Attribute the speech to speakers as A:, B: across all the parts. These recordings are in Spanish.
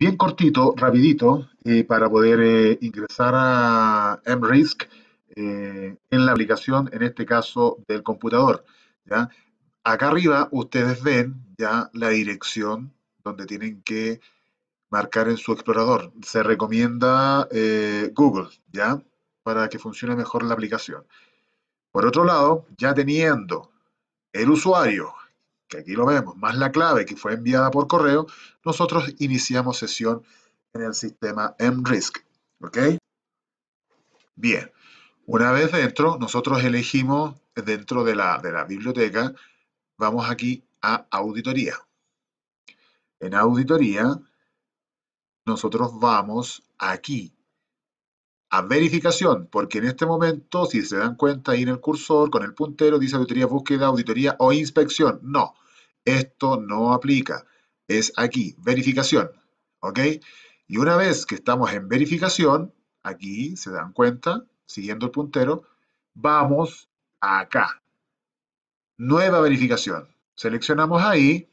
A: Bien cortito, rapidito, eh, para poder eh, ingresar a MRISC eh, en la aplicación, en este caso del computador. ¿ya? Acá arriba ustedes ven ya la dirección donde tienen que marcar en su explorador. Se recomienda Google, ¿ya? Para que funcione mejor la aplicación. Por otro lado, ya teniendo el usuario, que aquí lo vemos, más la clave que fue enviada por correo, nosotros iniciamos sesión en el sistema MRISC. ¿Ok? Bien. Una vez dentro, nosotros elegimos dentro de la, de la biblioteca, vamos aquí a auditoría. En auditoría, nosotros vamos aquí a verificación, porque en este momento, si se dan cuenta ahí en el cursor, con el puntero, dice auditoría, búsqueda, auditoría o inspección. No, esto no aplica. Es aquí, verificación. ¿Ok? Y una vez que estamos en verificación, aquí se dan cuenta, siguiendo el puntero, vamos acá. Nueva verificación. Seleccionamos ahí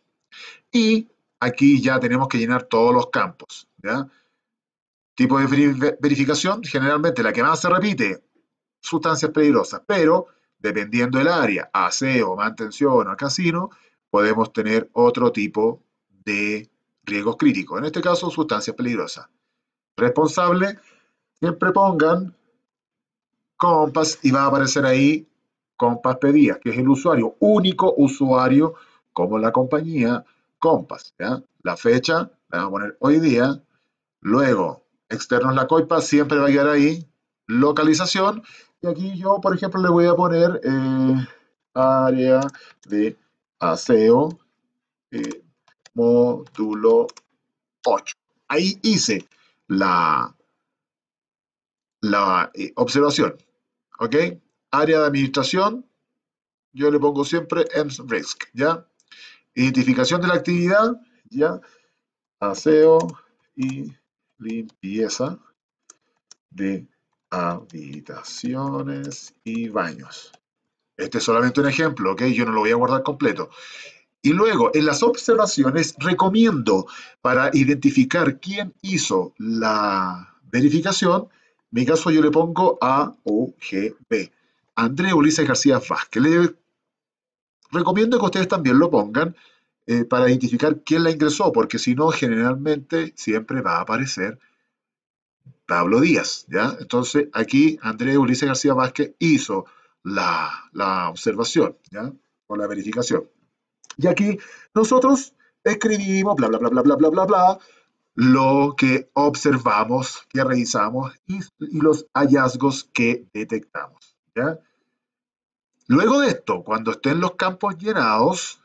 A: y aquí ya tenemos que llenar todos los campos. ¿ya? Tipo de verificación, generalmente la que más se repite, sustancias peligrosas, pero dependiendo del área, aseo, mantención o casino, podemos tener otro tipo de riesgos críticos, en este caso sustancias peligrosas. Responsable, siempre pongan Compass y va a aparecer ahí Compass Pedía, que es el usuario, único usuario como la compañía Compass. La fecha la vamos a poner hoy día. Luego, externos la coipa, siempre va a quedar ahí. Localización. Y aquí yo, por ejemplo, le voy a poner eh, área de aseo, eh, módulo 8. Ahí hice la, la eh, observación. ¿Ok? Área de administración, yo le pongo siempre EMS Risk, ¿ya? Identificación de la actividad, ¿ya? Aseo y limpieza de habitaciones y baños. Este es solamente un ejemplo, ¿ok? Yo no lo voy a guardar completo. Y luego, en las observaciones, recomiendo para identificar quién hizo la verificación, en mi caso yo le pongo a UGB André Ulises García Vázquez. Le recomiendo que ustedes también lo pongan eh, para identificar quién la ingresó, porque si no, generalmente siempre va a aparecer Pablo Díaz, ¿ya? Entonces, aquí André Ulises García Vázquez hizo la, la observación ¿ya? o la verificación. Y aquí nosotros escribimos, bla, bla, bla, bla, bla, bla, bla, bla, lo que observamos, que revisamos y, los hallazgos que detectamos. ¿ya? Luego de esto, cuando estén los campos llenados,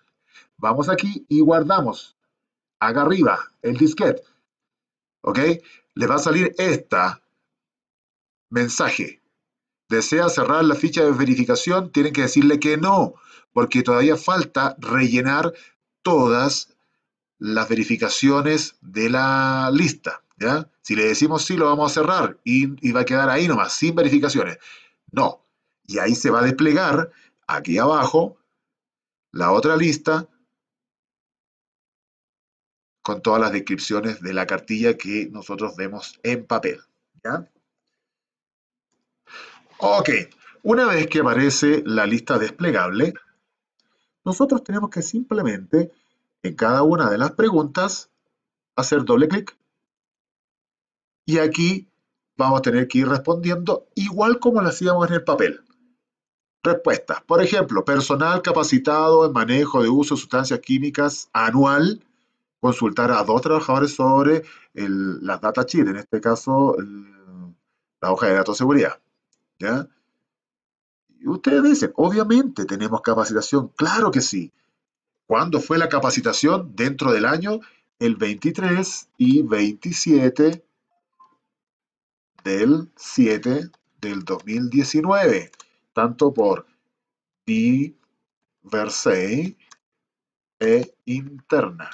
A: vamos aquí y guardamos. acá arriba el disquete. ¿Ok? Le va a salir esta mensaje desea cerrar la ficha de verificación, tienen que decirle que no, porque todavía falta rellenar todas las verificaciones de la lista. ¿ya? Si le decimos sí, lo vamos a cerrar y, y va a quedar ahí nomás, sin verificaciones. No. Y ahí se va a desplegar, aquí abajo, la otra lista con todas las descripciones de la cartilla que nosotros vemos en papel. ¿ya? Ok, una vez que aparece la lista desplegable, nosotros tenemos que simplemente en cada una de las preguntas hacer doble clic. Y aquí vamos a tener que ir respondiendo igual como lo hacíamos en el papel. Respuestas. Por ejemplo, personal capacitado en manejo de uso de sustancias químicas anual. Consultar a dos trabajadores sobre las data sheet, en este caso la hoja de datos de seguridad. ¿ya? Y ustedes dicen, obviamente tenemos capacitación, claro que sí. ¿Cuándo fue la capacitación? Dentro del año, el 23 y 27 del 7 del 2019, tanto por Diversey e Interna.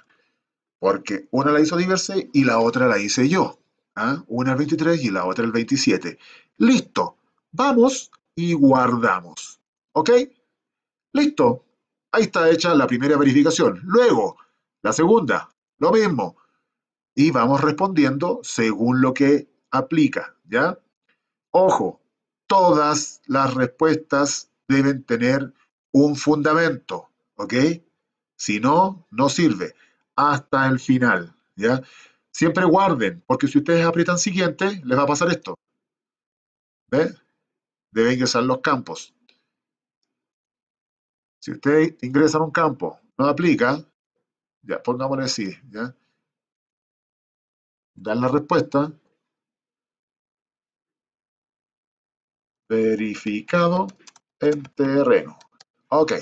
A: Porque una la hizo Diversey y la otra la hice yo. ¿ah? Una el 23 y la otra el 27. Listo. Vamos y guardamos. ¿Ok? Listo. Ahí está hecha la primera verificación. Luego, la segunda, lo mismo. Y vamos respondiendo según lo que aplica, ¿ya? Ojo, todas las respuestas deben tener un fundamento, ¿ok? Si no, no sirve. Hasta el final, ¿ya? Siempre guarden, porque si ustedes aprietan siguiente, les va a pasar esto. ¿Ves? deben usar los campos. Si usted ingresa a un campo, no aplica, ya pongámosle así, ya. Dan la respuesta. Verificado en terreno. Ok.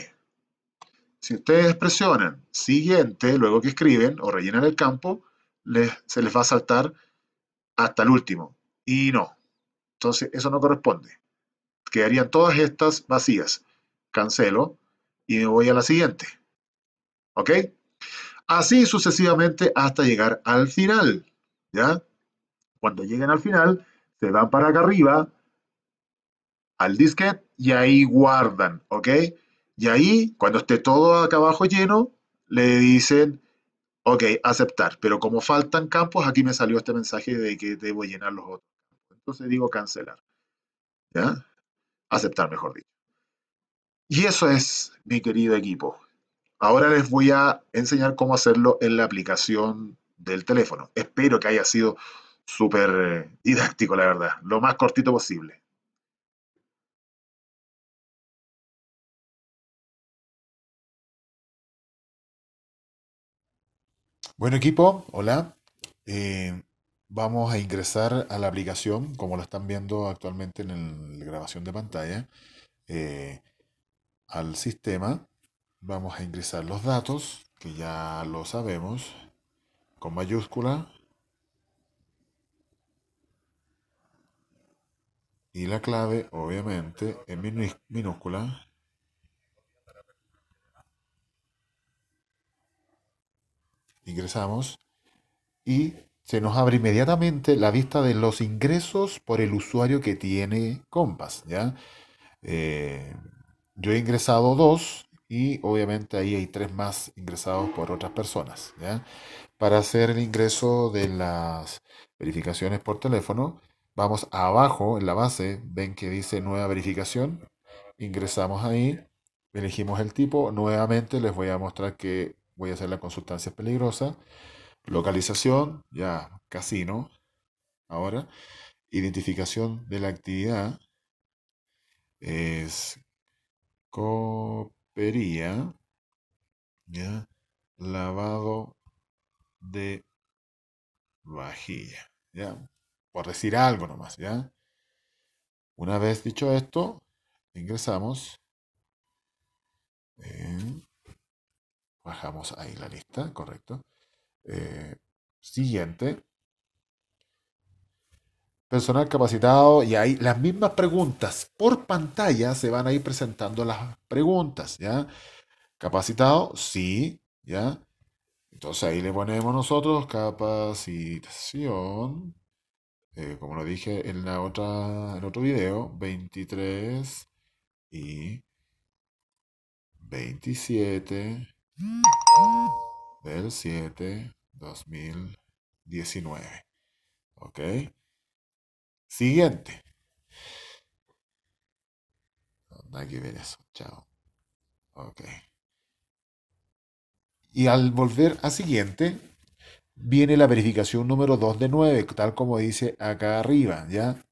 A: Si ustedes presionan siguiente, luego que escriben o rellenan el campo, se les va a saltar hasta el último. Y no. Entonces, eso no corresponde quedarían todas estas vacías. Cancelo y me voy a la siguiente. ¿Ok? Así sucesivamente hasta llegar al final. ¿Ya? Cuando lleguen al final, se van para acá arriba, al disquete, y ahí guardan. ¿Ok? Y ahí, cuando esté todo acá abajo lleno, le dicen, ok, aceptar. Pero como faltan campos, aquí me salió este mensaje de que debo llenar los otros. Entonces digo cancelar. ¿Ya? aceptar, mejor dicho. Y eso es, mi querido equipo. Ahora les voy a enseñar cómo hacerlo en la aplicación del teléfono. Espero que haya sido súper eh, didáctico, la verdad, lo más cortito posible. Bueno equipo, hola. Eh, Vamos a ingresar a la aplicación, como la están viendo actualmente en, la grabación de pantalla, eh, al sistema. Vamos a ingresar los datos, que ya lo sabemos, con mayúscula. Y la clave, obviamente, en minúscula. Ingresamos y se nos abre inmediatamente la vista de los ingresos por el usuario que tiene Compass. ¿ya? Eh, yo he ingresado dos y obviamente ahí hay tres más ingresados por otras personas. ¿ya? Para hacer el ingreso de las verificaciones por teléfono, vamos abajo en la base, ven que dice nueva verificación, ingresamos ahí, elegimos el tipo, nuevamente les voy a mostrar que voy a hacer la consultancia peligrosa. Localización, ya casino, ahora. Identificación de la actividad es copería, ya, lavado de vajilla, ya, por decir algo nomás, ya. Una vez dicho esto, ingresamos. bajamos ahí la lista, correcto. Eh, siguiente. Personal capacitado y ahí las mismas preguntas. Por pantalla se van a ir presentando las preguntas, ¿ya? Capacitado, sí, ¿ya? Entonces ahí le ponemos nosotros capacitación, eh, como lo dije en la otra, en otro video, 23 y 27 del 7 2019. ¿Ok? Siguiente. hay que eso. Chao. Ok. Y al volver a siguiente, viene la verificación número 2 de 9, tal como dice acá arriba, ¿ya?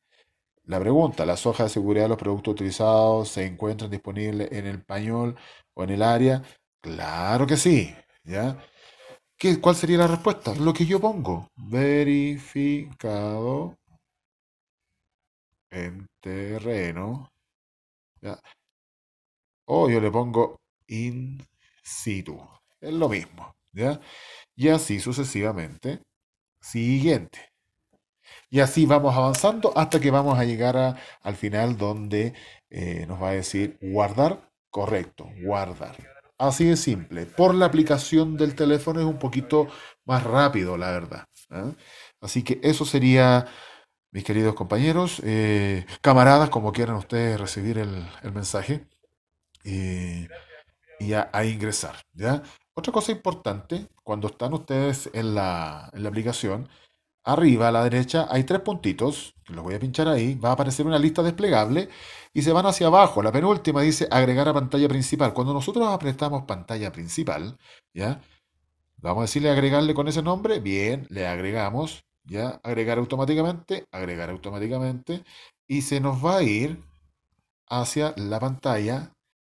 A: La pregunta, ¿las hojas de seguridad de los productos utilizados se encuentran disponibles en el pañol o en el área? Claro que sí, ¿ya? ¿Cuál sería la respuesta? Lo que yo pongo. Verificado en terreno. O yo le pongo in situ. Es lo mismo. ¿ya? Y así sucesivamente. Siguiente. Y así vamos avanzando hasta que vamos a llegar al final donde eh, nos va a decir guardar, correcto, guardar. Así de simple. Por la aplicación del teléfono es un poquito más rápido, la verdad. ¿eh? Así que eso sería, mis queridos compañeros, eh, camaradas, como quieran ustedes recibir el, mensaje y, a, ingresar. Otra cosa importante, cuando están ustedes en la, en la aplicación, arriba a la derecha hay tres puntitos, que los voy a pinchar ahí, va a aparecer una lista desplegable y se van hacia abajo. La penúltima dice agregar a pantalla principal. Cuando nosotros apretamos pantalla principal, ¿ya? Vamos a decirle agregarle con ese nombre, bien, le agregamos, ¿ya? Agregar automáticamente, agregar automáticamente y se nos va a ir hacia la pantalla